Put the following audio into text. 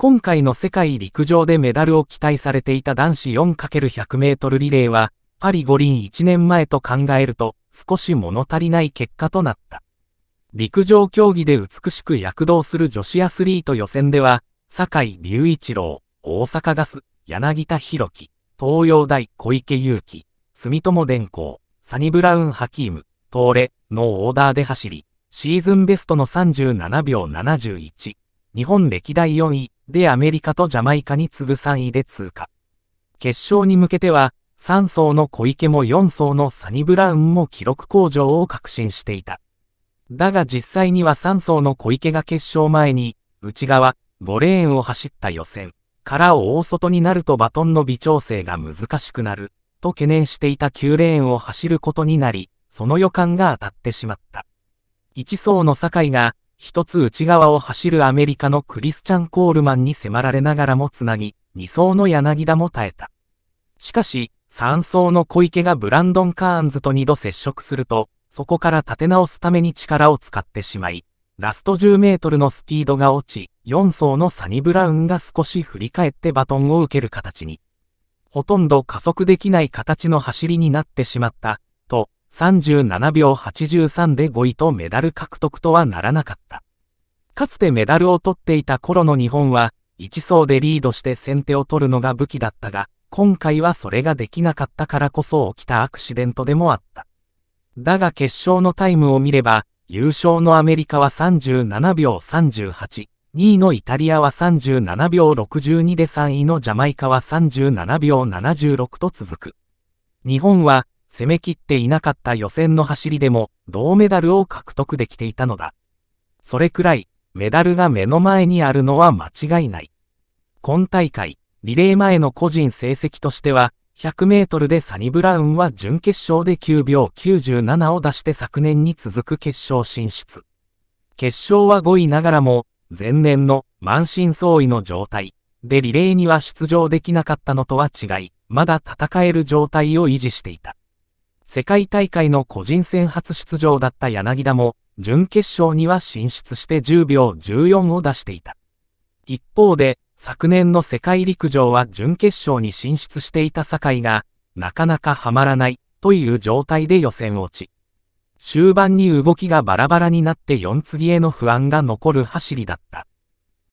今回の世界陸上でメダルを期待されていた男子 4×100 メートルリレーは、パリ五輪1年前と考えると、少し物足りない結果となった。陸上競技で美しく躍動する女子アスリート予選では、坂井隆一郎、大阪ガス、柳田博樹、東洋大小池祐樹、住友電工、サニブラウンハキーム、東レのオーダーで走り、シーズンベストの37秒71、日本歴代4位、でアメリカとジャマイカに次ぐ3位で通過。決勝に向けては、3走の小池も4走のサニブラウンも記録向上を確信していた。だが実際には3走の小池が決勝前に、内側、5レーンを走った予選から大外になるとバトンの微調整が難しくなる、と懸念していた9レーンを走ることになり、その予感が当たってしまった。1走の酒井が、一つ内側を走るアメリカのクリスチャン・コールマンに迫られながらもつなぎ、二走の柳田も耐えた。しかし、三走の小池がブランドン・カーンズと二度接触すると、そこから立て直すために力を使ってしまい、ラスト10メートルのスピードが落ち、四走のサニブラウンが少し振り返ってバトンを受ける形に。ほとんど加速できない形の走りになってしまった、と、37秒83で5位とメダル獲得とはならなかった。かつてメダルを取っていた頃の日本は、1走でリードして先手を取るのが武器だったが、今回はそれができなかったからこそ起きたアクシデントでもあった。だが決勝のタイムを見れば、優勝のアメリカは37秒38、2位のイタリアは37秒62で3位のジャマイカは37秒76と続く。日本は攻め切っていなかった予選の走りでも銅メダルを獲得できていたのだ。それくらいメダルが目の前にあるのは間違いない。今大会、リレー前の個人成績としては、100メートルでサニブラウンは準決勝で9秒97を出して昨年に続く決勝進出。決勝は5位ながらも、前年の満身創痍の状態でリレーには出場できなかったのとは違い、まだ戦える状態を維持していた。世界大会の個人戦初出場だった柳田も、準決勝には進出して10秒14を出していた。一方で、昨年の世界陸上は準決勝に進出していた坂井が、なかなかはまらないという状態で予選落ち。終盤に動きがバラバラになって4次への不安が残る走りだった。